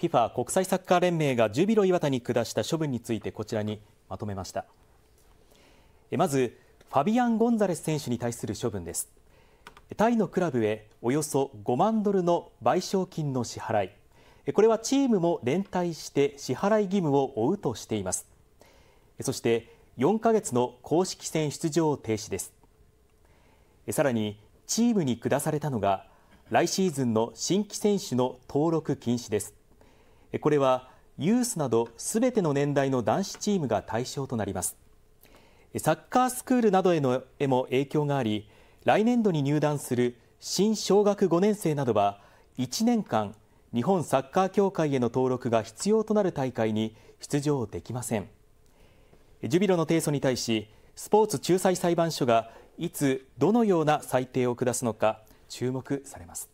FIFA 国際サッカー連盟がジュビロ磐田に下した処分についてこちらにまとめましたまずファビアン・ゴンザレス選手に対する処分ですタイのクラブへおよそ5万ドルの賠償金の支払いこれはチームも連帯して支払い義務を負うとしていますそして4ヶ月の公式戦出場停止ですさらにチームに下されたのが来シーズンの新規選手の登録禁止ですこれはユースなどすべての年代の男子チームが対象となりますサッカースクールなどへのへも影響があり来年度に入団する新小学5年生などは1年間日本サッカー協会への登録が必要となる大会に出場できませんジュビロの提訴に対しスポーツ仲裁裁判所がいつどのような裁定を下すのか注目されます